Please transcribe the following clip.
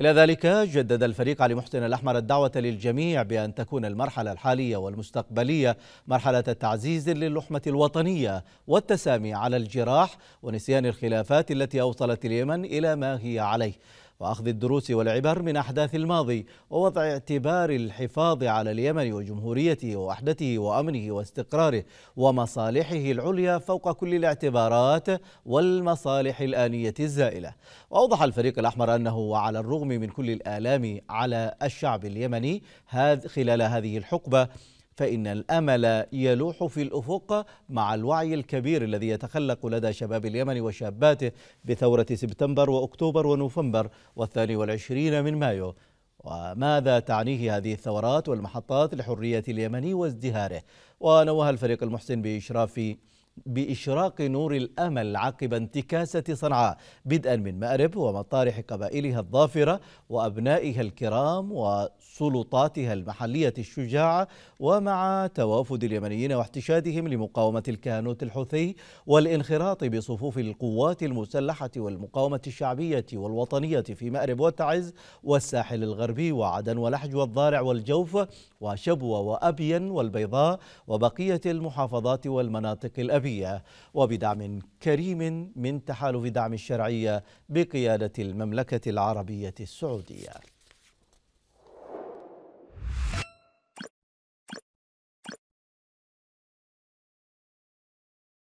إلى ذلك جدد الفريق علي محسن الأحمر الدعوة للجميع بأن تكون المرحلة الحالية والمستقبلية مرحلة تعزيز للحمة الوطنية والتسامي على الجراح ونسيان الخلافات التي أوصلت اليمن إلى ما هي عليه وأخذ الدروس والعبر من أحداث الماضي ووضع اعتبار الحفاظ على اليمن وجمهوريته ووحدته وأمنه واستقراره ومصالحه العليا فوق كل الاعتبارات والمصالح الآنية الزائلة وأوضح الفريق الأحمر أنه وعلى الرغم من كل الآلام على الشعب اليمني خلال هذه الحقبة فإن الأمل يلوح في الأفق مع الوعي الكبير الذي يتخلق لدى شباب اليمن وشاباته بثورة سبتمبر وأكتوبر ونوفمبر والثاني والعشرين من مايو وماذا تعنيه هذه الثورات والمحطات لحرية اليمن وازدهاره ونوه الفريق المحسن بإشراف بإشراق نور الأمل عقب انتكاسة صنعاء بدءا من مأرب ومطارح قبائلها الظافرة وأبنائها الكرام وسلطاتها المحلية الشجاعة ومع توافد اليمنيين واحتشادهم لمقاومة الكهنوت الحوثي والانخراط بصفوف القوات المسلحة والمقاومة الشعبية والوطنية في مأرب وتعز والساحل الغربي وعدن ولحج والضارع والجوف وشبوة وأبين والبيضاء وبقية المحافظات والمناطق الأبيض الشعبية وبدعم كريم من تحالف دعم الشرعية بقيادة المملكة العربية السعودية